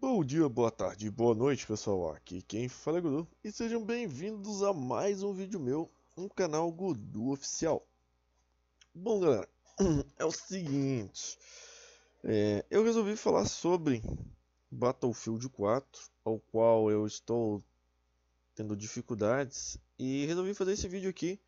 Bom dia, boa tarde, boa noite pessoal, aqui quem fala é Gudu e sejam bem-vindos a mais um vídeo meu no canal Gudu Oficial. Bom galera, é o seguinte, é, eu resolvi falar sobre Battlefield 4, ao qual eu estou tendo dificuldades e resolvi fazer esse vídeo aqui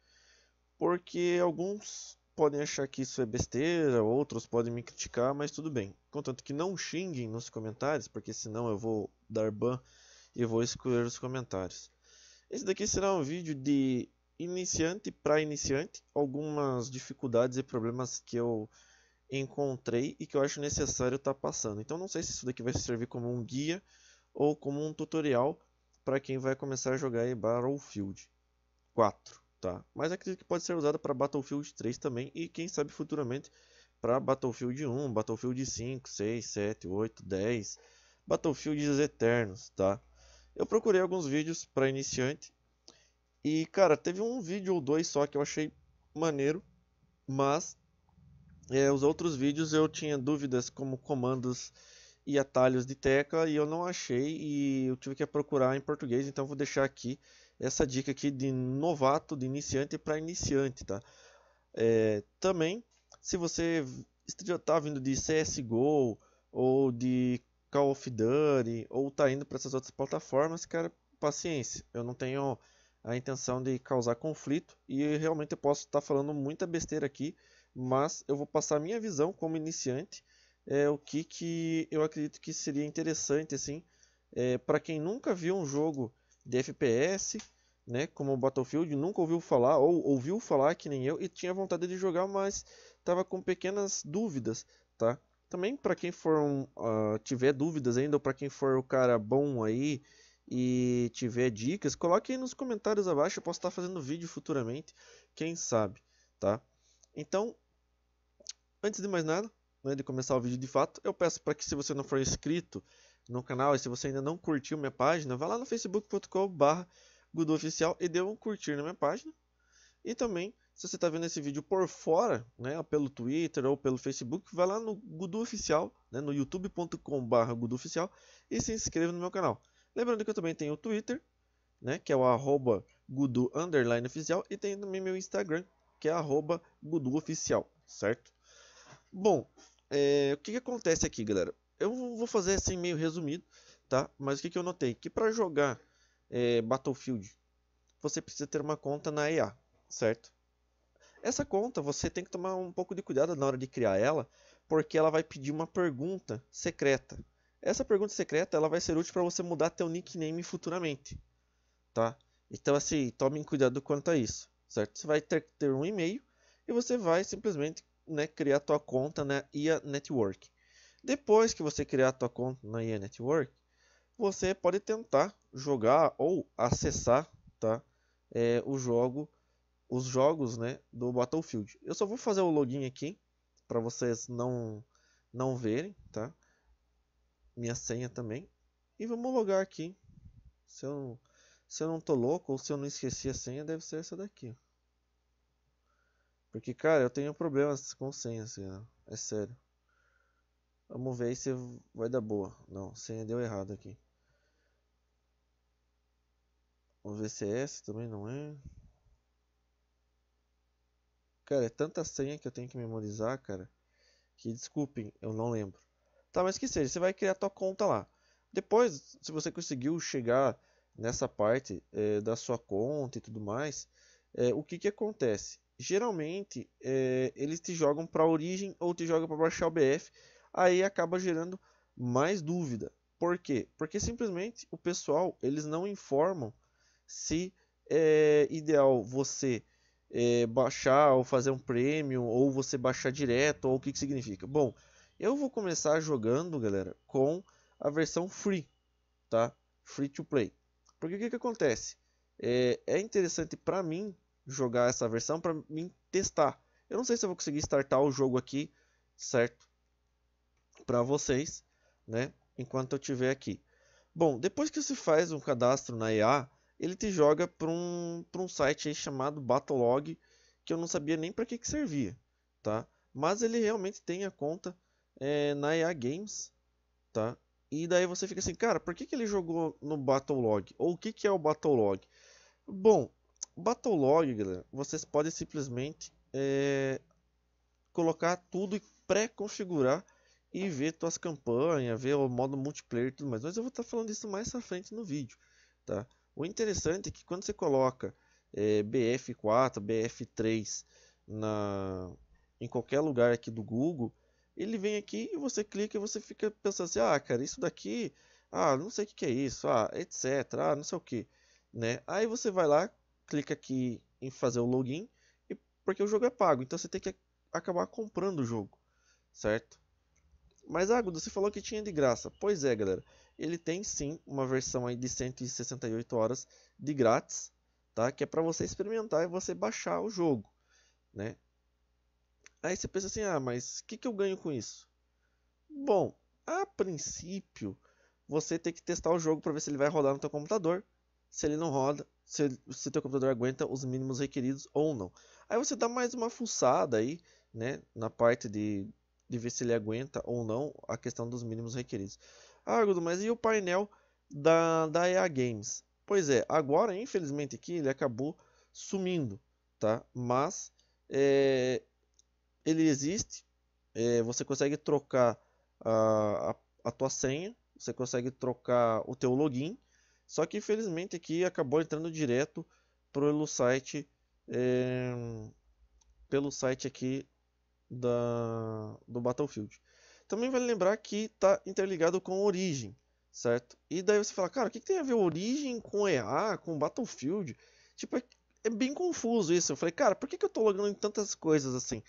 porque alguns podem achar que isso é besteira, outros podem me criticar, mas tudo bem. Contanto que não xinguem nos comentários, porque senão eu vou dar ban e vou excluir os comentários. Esse daqui será um vídeo de iniciante para iniciante, algumas dificuldades e problemas que eu encontrei e que eu acho necessário estar tá passando. Então não sei se isso daqui vai servir como um guia ou como um tutorial para quem vai começar a jogar em Battlefield 4 tá? Mas acredito que pode ser usada para Battlefield 3 também e quem sabe futuramente para Battlefield 1, Battlefield 5, 6, 7, 8, 10, Battlefield Eternos, tá? Eu procurei alguns vídeos para iniciante e cara, teve um vídeo ou dois só que eu achei maneiro, mas é, os outros vídeos eu tinha dúvidas como comandos e atalhos de tecla e eu não achei e eu tive que procurar em português, então vou deixar aqui essa dica aqui de novato, de iniciante para iniciante, tá? É, também, se você estiver está vindo de CSGO ou de Call of Duty ou está indo para essas outras plataformas, cara, paciência. Eu não tenho a intenção de causar conflito e realmente eu posso estar tá falando muita besteira aqui, mas eu vou passar a minha visão como iniciante, é, o que, que eu acredito que seria interessante assim, é, para quem nunca viu um jogo de FPS, né, como Battlefield, nunca ouviu falar ou ouviu falar que nem eu e tinha vontade de jogar, mas estava com pequenas dúvidas, tá? Também para quem for um, uh, tiver dúvidas ainda ou para quem for o cara bom aí e tiver dicas, coloque aí nos comentários abaixo, eu posso estar tá fazendo vídeo futuramente, quem sabe, tá? Então, antes de mais nada, né, de começar o vídeo de fato, eu peço para que se você não for inscrito, no canal. E se você ainda não curtiu minha página, vá lá no facebook.com.br Oficial e dê um curtir na minha página. E também, se você está vendo esse vídeo por fora, né, pelo Twitter ou pelo Facebook, vá lá no Gudu Oficial, né, no youtube.com.br Gudu Oficial e se inscreva no meu canal. Lembrando que eu também tenho o Twitter, né, que é o arroba Gudu Oficial, e tenho também meu Instagram, que é arroba Gudu Oficial, certo? Bom, é, o que, que acontece aqui, galera? eu vou fazer assim meio resumido, tá? Mas o que, que eu notei? Que para jogar é, Battlefield, você precisa ter uma conta na EA, certo? Essa conta você tem que tomar um pouco de cuidado na hora de criar ela, porque ela vai pedir uma pergunta secreta. Essa pergunta secreta ela vai ser útil para você mudar teu nickname futuramente, tá? Então assim, tomem cuidado quanto a isso, certo? Você vai ter, ter um e-mail e você vai simplesmente né, criar tua conta na IA Network. Depois que você criar a sua conta na EA Network, você pode tentar jogar ou acessar tá, é, o jogo, os jogos né, do Battlefield. Eu só vou fazer o login aqui para vocês não, não verem, tá? Minha senha também. E vamos logar aqui. Se eu, se eu não tô louco ou se eu não esqueci a senha, deve ser essa daqui. Porque, cara, eu tenho problemas com senha, assim, né? é sério. Vamos ver se vai dar boa. Não, senha deu errado aqui. O VCS é também não é. Cara, é tanta senha que eu tenho que memorizar, cara. Que desculpem, eu não lembro. Tá, mas que seja, você vai criar tua conta lá. Depois, se você conseguiu chegar nessa parte é, da sua conta e tudo mais, é, o que que acontece? Geralmente, é, eles te jogam para origem ou te jogam para baixar o BF aí acaba gerando mais dúvida. Por quê? Porque simplesmente o pessoal eles não informam se é ideal você é, baixar ou fazer um premium ou você baixar direto ou o que, que significa. Bom, eu vou começar jogando, galera, com a versão free, tá? Free to play. Porque o que, que acontece? É, é interessante para mim jogar essa versão para mim testar. Eu não sei se eu vou conseguir startar o jogo aqui, certo? para vocês, né? Enquanto eu tiver aqui. Bom, depois que você faz um cadastro na EA, ele te joga para um, um site chamado Battlelog, que eu não sabia nem para que, que servia, tá? Mas ele realmente tem a conta é, na EA Games, tá? E daí você fica assim, cara, por que, que ele jogou no Battlelog? Ou o que, que é o Battlelog? Bom, Battlelog, galera, vocês podem simplesmente é, colocar tudo e pré-configurar e ver tuas campanhas, ver o modo multiplayer e tudo mais. Mas eu vou estar tá falando isso mais à frente no vídeo, tá? O interessante é que quando você coloca é, BF4, BF3 na em qualquer lugar aqui do Google, ele vem aqui e você clica e você fica pensando assim, ah, cara, isso daqui, ah, não sei o que, que é isso, ah, etc, ah, não sei o que, né? Aí você vai lá, clica aqui em fazer o login, e porque o jogo é pago, então você tem que acabar comprando o jogo, certo? Mas, Agudo, ah, você falou que tinha de graça. Pois é, galera. Ele tem sim uma versão aí de 168 horas de grátis, tá? Que é para você experimentar e você baixar o jogo, né? Aí você pensa assim, ah, mas o que, que eu ganho com isso? Bom, a princípio, você tem que testar o jogo para ver se ele vai rodar no seu computador. Se ele não roda, se o teu computador aguenta os mínimos requeridos ou não. Aí você dá mais uma fuçada aí, né, na parte de de ver se ele aguenta ou não a questão dos mínimos requeridos. Ah, mas e o painel da, da EA Games? Pois é, agora infelizmente aqui ele acabou sumindo, tá? Mas é, ele existe, é, você consegue trocar a, a, a tua senha, você consegue trocar o teu login, só que infelizmente aqui acabou entrando direto pelo site é, pelo site aqui da, do Battlefield. Também vale lembrar que está interligado com Origin, certo? E daí você fala, cara, o que, que tem a ver Origin com EA, com Battlefield? Tipo, é, é, bem confuso isso. Eu falei, cara, por que, que eu tô logando em tantas coisas assim?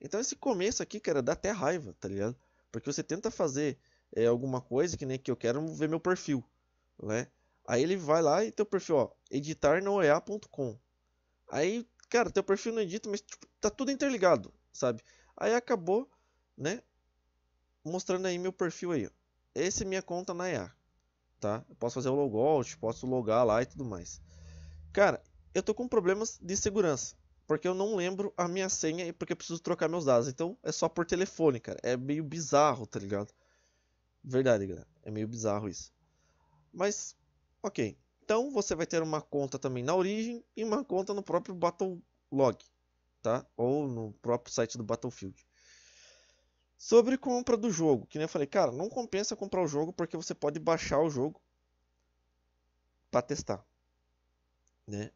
Então esse começo aqui, cara, dá até raiva, tá ligado? Porque você tenta fazer é, alguma coisa que nem que eu quero ver meu perfil, né? Aí ele vai lá e teu perfil, ó, editar no EA.com. Aí, cara, teu perfil não edita, mas tipo, tá tudo interligado, sabe? Aí acabou, né? Mostrando aí meu perfil aí. Essa é minha conta na EA, tá? Eu posso fazer o logout, posso logar lá e tudo mais. Cara, eu tô com problemas de segurança, porque eu não lembro a minha senha e porque eu preciso trocar meus dados. Então é só por telefone, cara. É meio bizarro, tá ligado? Verdade, galera. É meio bizarro isso. Mas, ok. Então você vai ter uma conta também na origem e uma conta no próprio Battle Log tá? Ou no próprio site do Battlefield. Sobre compra do jogo, que nem eu falei, cara, não compensa comprar o jogo porque você pode baixar o jogo para testar, né?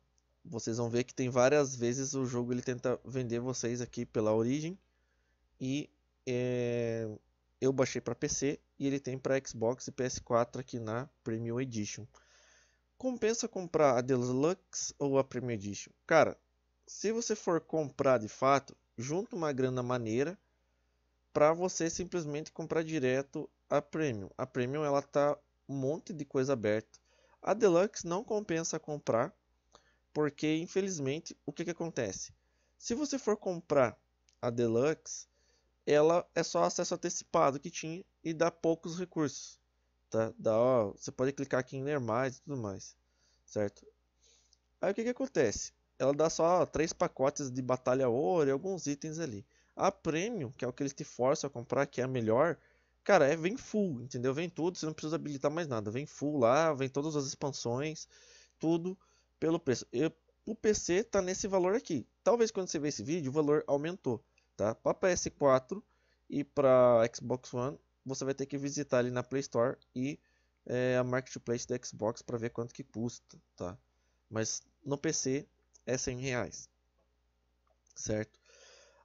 Vocês vão ver que tem várias vezes o jogo ele tenta vender vocês aqui pela origem e é, eu baixei para PC e ele tem para Xbox e PS4 aqui na Premium Edition. Compensa comprar a Deluxe ou a Premium Edition? Cara, se você for comprar de fato, junta uma grana maneira para você simplesmente comprar direto a Premium. A Premium ela tá um monte de coisa aberta. A Deluxe não compensa comprar, porque infelizmente o que, que acontece? Se você for comprar a Deluxe, ela é só acesso antecipado que tinha e dá poucos recursos. Tá? Dá, ó, você pode clicar aqui em ler mais e tudo mais, certo? Aí o que, que acontece? ela dá só três pacotes de batalha ouro e alguns itens ali. A premium, que é o que eles te forçam a comprar, que é a melhor, cara, é vem full, entendeu? Vem tudo, você não precisa habilitar mais nada, vem full lá, vem todas as expansões, tudo pelo preço. Eu, o PC tá nesse valor aqui. Talvez quando você ver esse vídeo, o valor aumentou, tá? Para PS4 e para Xbox One, você vai ter que visitar ali na Play Store e é, a Marketplace da Xbox para ver quanto que custa, tá? Mas no PC é 100 reais, certo?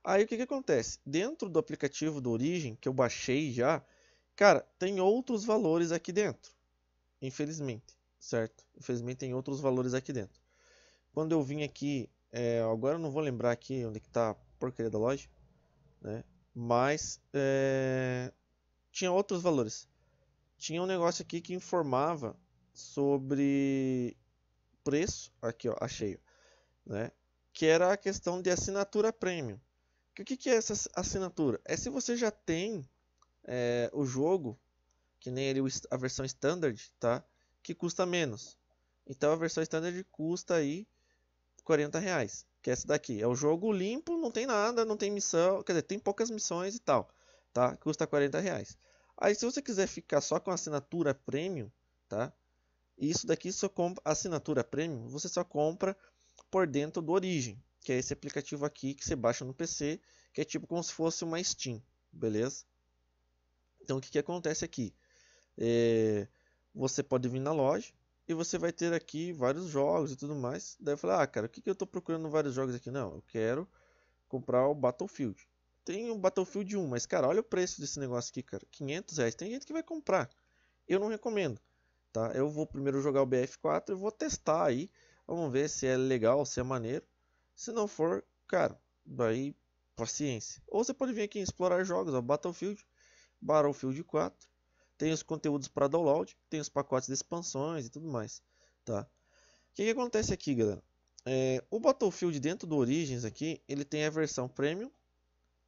Aí o que, que acontece? Dentro do aplicativo do Origem, que eu baixei já, cara, tem outros valores aqui dentro. Infelizmente, certo? Infelizmente tem outros valores aqui dentro. Quando eu vim aqui, é, agora eu não vou lembrar aqui onde que tá a porcaria da loja, né? Mas é, tinha outros valores. Tinha um negócio aqui que informava sobre preço. Aqui, ó, achei né? que era a questão de assinatura premium. Que, o que, que é essa assinatura? É se você já tem é, o jogo, que nem ele, a versão standard, tá? que custa menos. Então a versão standard custa aí 40 reais, que é essa daqui. É o jogo limpo, não tem nada, não tem missão, quer dizer, tem poucas missões e tal, tá? Custa 40 reais. Aí se você quiser ficar só com a assinatura premium, tá? Isso daqui só compra assinatura premium, você só compra por dentro do Origin, que é esse aplicativo aqui que você baixa no PC, que é tipo como se fosse uma Steam, beleza? Então o que, que acontece aqui? É, você pode vir na loja e você vai ter aqui vários jogos e tudo mais. Daí falar, ah, cara, o que, que eu estou procurando vários jogos aqui? Não, eu quero comprar o Battlefield. Tem o Battlefield 1, mas cara, olha o preço desse negócio aqui, cara, 500 reais. Tem gente que vai comprar. Eu não recomendo, tá? Eu vou primeiro jogar o BF4 e vou testar aí Vamos ver se é legal, se é maneiro. Se não for, cara, daí paciência. Ou você pode vir aqui em explorar jogos, ó, Battlefield, Battlefield 4. Tem os conteúdos para download, tem os pacotes de expansões e tudo mais, tá? O que, que acontece aqui, galera? É, o Battlefield dentro do Origins aqui, ele tem a versão Premium,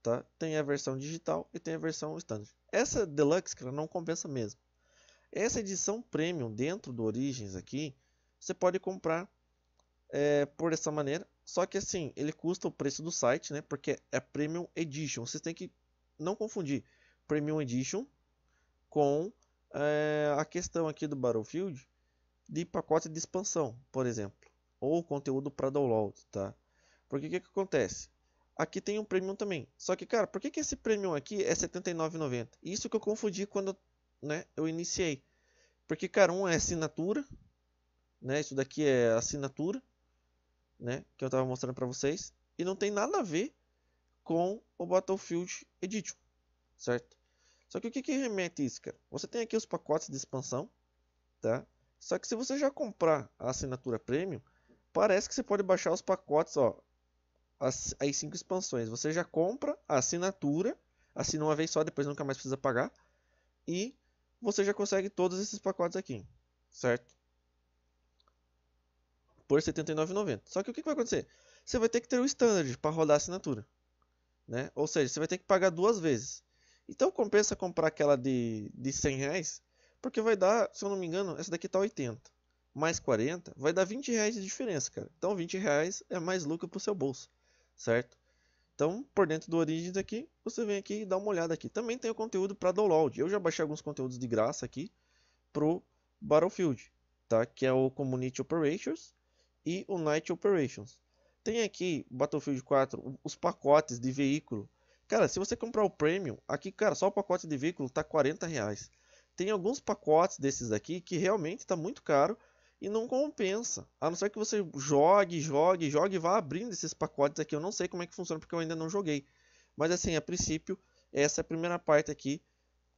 tá? Tem a versão digital e tem a versão Standard. Essa Deluxe, cara, não compensa mesmo. Essa edição Premium dentro do Origins aqui, você pode comprar é, por essa maneira. Só que assim, ele custa o preço do site, né? Porque é Premium Edition. Vocês têm que não confundir Premium Edition com é, a questão aqui do Battlefield de pacote de expansão, por exemplo, ou conteúdo para download, tá? Porque o que, que acontece? Aqui tem um premium também. Só que, cara, por que, que esse premium aqui é 79,90? Isso que eu confundi quando né, eu iniciei. Porque, cara, um é assinatura, né? Isso daqui é assinatura né, que eu estava mostrando para vocês, e não tem nada a ver com o Battlefield Edition, certo? Só que o que, que remete isso, cara? Você tem aqui os pacotes de expansão, tá? Só que se você já comprar a assinatura Premium, parece que você pode baixar os pacotes, ó, as, as cinco expansões. Você já compra a assinatura, assina uma vez só, depois nunca mais precisa pagar, e você já consegue todos esses pacotes aqui, certo? por 79,90. Só que o que vai acontecer? Você vai ter que ter o standard para rodar a assinatura. Né? Ou seja, você vai ter que pagar duas vezes. Então compensa comprar aquela de, de 100 reais, porque vai dar, se eu não me engano, essa daqui tá 80. Mais 40, vai dar 20 reais de diferença, cara. Então 20 reais é mais lucro pro seu bolso, certo? Então, por dentro do Origins aqui, você vem aqui e dá uma olhada aqui. Também tem o conteúdo para download. Eu já baixei alguns conteúdos de graça aqui pro Battlefield, tá? Que é o Community Operations e o Night Operations. Tem aqui Battlefield 4, os pacotes de veículo. Cara, se você comprar o Premium, aqui, cara, só o pacote de veículo tá 40 reais. Tem alguns pacotes desses aqui que realmente tá muito caro e não compensa. A não ser que você jogue, jogue, jogue e vá abrindo esses pacotes aqui. Eu não sei como é que funciona porque eu ainda não joguei. Mas assim, a princípio, essa é a primeira parte aqui.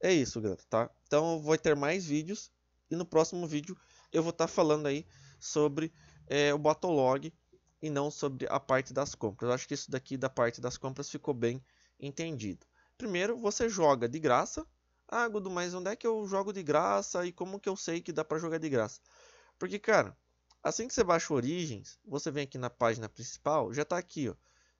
É isso, galera, tá? Então vai ter mais vídeos e no próximo vídeo eu vou estar tá falando aí sobre é, o bottom log e não sobre a parte das compras. Eu acho que isso daqui da parte das compras ficou bem entendido. Primeiro, você joga de graça. Ah, Gudu, mas onde é que eu jogo de graça e como que eu sei que dá para jogar de graça? Porque, cara, assim que você baixa o Origins, você vem aqui na página principal, já está aqui, ó,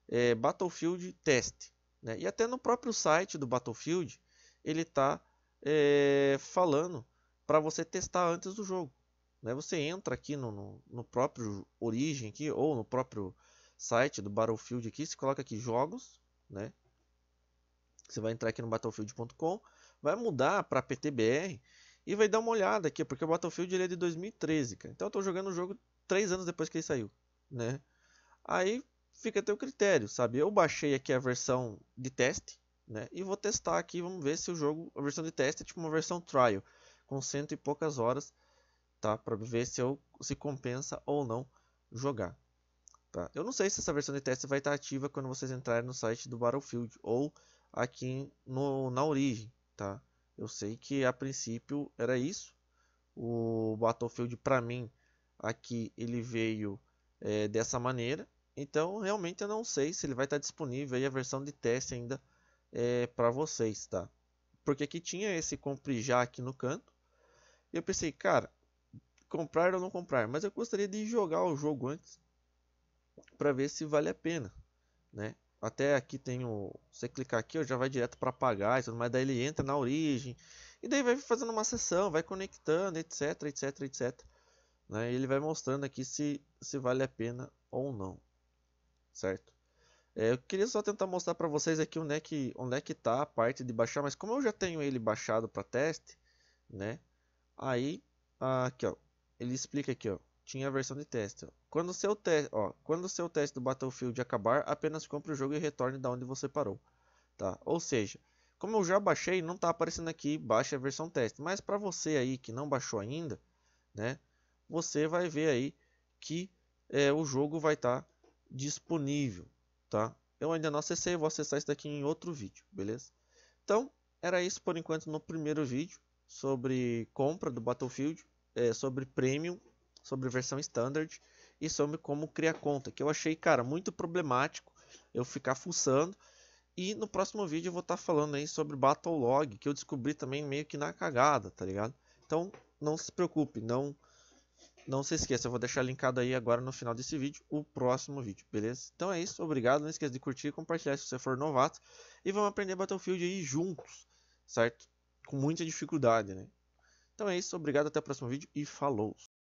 é, Battlefield Test. Né? E até no próprio site do Battlefield, ele está é, falando para você testar antes do jogo. Né? Você entra aqui no, no, no próprio Origin aqui, ou no próprio site do Battlefield aqui, você coloca aqui jogos, né? Você vai entrar aqui no battlefield.com, vai mudar para PTBR e vai dar uma olhada aqui, porque o Battlefield ele é de 2013, cara. Então eu estou jogando o jogo três anos depois que ele saiu, né? Aí fica a o critério, sabe? Eu baixei aqui a versão de teste, né? E vou testar aqui, vamos ver se o jogo, a versão de teste é tipo uma versão trial, com cento e poucas horas, tá? Para ver se eu se compensa ou não jogar. Tá? Eu não sei se essa versão de teste vai estar tá ativa quando vocês entrarem no site do Battlefield ou aqui no, na origem, tá? Eu sei que a princípio era isso. O Battlefield para mim aqui ele veio é, dessa maneira. Então realmente eu não sei se ele vai estar tá disponível aí a versão de teste ainda é, para vocês, tá? Porque aqui tinha esse compre já aqui no canto. eu pensei, cara, comprar ou não comprar, mas eu gostaria de jogar o jogo antes para ver se vale a pena, né? Até aqui tem o você clicar aqui, ó, já vai direto para pagar, e tudo mais, daí ele entra na origem e daí vai fazendo uma sessão, vai conectando, etc, etc, etc, né? E ele vai mostrando aqui se se vale a pena ou não, certo? É, eu queria só tentar mostrar para vocês aqui onde é que onde é que tá a parte de baixar, mas como eu já tenho ele baixado para teste, né? Aí aqui ó, ele explica aqui, ó. Tinha a versão de teste. Ó. Quando seu teste, ó, quando seu teste do Battlefield acabar, apenas compre o jogo e retorne da onde você parou, tá? Ou seja, como eu já baixei, não está aparecendo aqui baixa a versão teste, mas para você aí que não baixou ainda, né? Você vai ver aí que é, o jogo vai estar tá disponível, tá? Eu ainda não acessei, vou acessar isso daqui em outro vídeo, beleza? Então, era isso por enquanto no primeiro vídeo sobre compra do Battlefield é, sobre Premium, sobre versão Standard e sobre como criar conta, que eu achei, cara, muito problemático eu ficar fuçando. E no próximo vídeo eu vou estar tá falando aí sobre Battle Log, que eu descobri também meio que na cagada, tá ligado? Então, não se preocupe, não não se esqueça, eu vou deixar linkado aí agora no final desse vídeo o próximo vídeo, beleza? Então é isso, obrigado, não esqueça de curtir e compartilhar se você for novato. E vamos aprender Battlefield aí juntos, certo? Com muita dificuldade, né? Então é isso, obrigado, até o próximo vídeo e falou!